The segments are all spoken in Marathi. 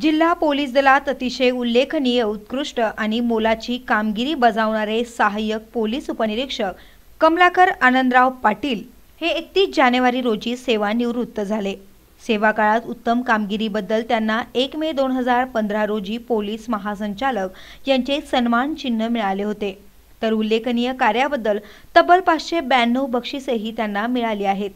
जिल्हा पोलीस दलात अतिशय उल्लेखनीय उत्कृष्ट आणि मोलाची कामगिरी बजावणारे सहाय्यक पोलीस उपनिरीक्षक कमलाकर आनंदराव पाटील हे एकतीस जानेवारी रोजी सेवानिवृत्त झाले सेवा काळात उत्तम कामगिरीबद्दल त्यांना एक मे दोन हजार पंधरा रोजी पोलीस महासंचालक यांचे सन्मान चिन्ह मिळाले होते तर उल्लेखनीय कार्याबद्दल तब्बल पाचशे ब्याण्णव बक्षीसही त्यांना मिळाली आहेत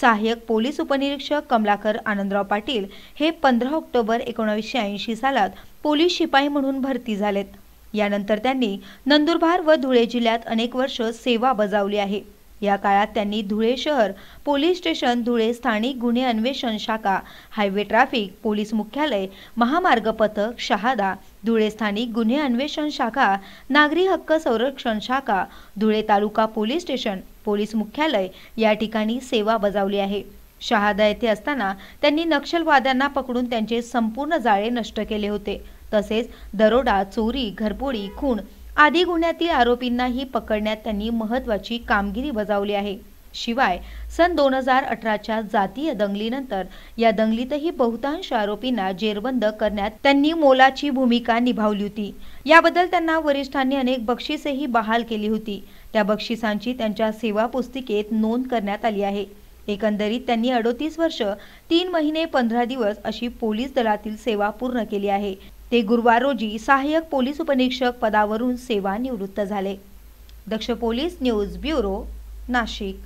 सहाय्यक पोलीस उपनिरीक्षक कमलाकर आनंदराव पाटील हे पंधरा ऑक्टोबर एकोणावीसशे ऐंशी सालात पोलीस शिपाई म्हणून भरती झालेत यानंतर त्यांनी नंदुरबार व धुळे जिल्ह्यात अनेक वर्ष सेवा बजावली आहे या काळात त्यांनी धुळे शहर पोलीस स्टेशन धुळे स्थानिक गुन्हे अन्वेषण शाखा हायवे ट्रॅफिक पोलीस मुख्यालय महामार्ग पथक शहादा धुळे स्थानिक गुन्हे अन्वेषण शाखा नागरी हक्क संरक्षण शाखा Dhule taluka police station police मुख्यालय या ठिकाणी सेवा बजावली आहे शहादा येथे असताना त्यांनी नक्षलवाद्यांना पकडून त्यांचे संपूर्ण जाळे नष्ट केले होते तसेच दरोडा चोरी घरपोळी खून, आदी गुन्ह्यातील आरोपींनाही पकडण्यात त्यांनी महत्त्वाची कामगिरी बजावली आहे शिवाय सन दोन हजार अठराच्या जातीय दंगलीनंतर या दंगलीतही बहुतांश आरोपींना जेरबंद करण्यात त्यांनी मोलाची भूमिका निभावली होती याबद्दल त्यांना वरिष्ठांनी अनेक बक्षिसेही बहाल केली होती त्या बक्षिसांची त्यांच्या सेवा पुस्तिकेत नोंद करण्यात आली आहे एकंदरीत त्यांनी अडोतीस वर्ष तीन महिने पंधरा दिवस अशी पोलीस दलातील सेवा पूर्ण केली आहे ते गुरुवार रोजी सहाय्यक पोलीस उपनिरीक्षक पदावरून सेवानिवृत्त झाले Daksh police news bureau Nashik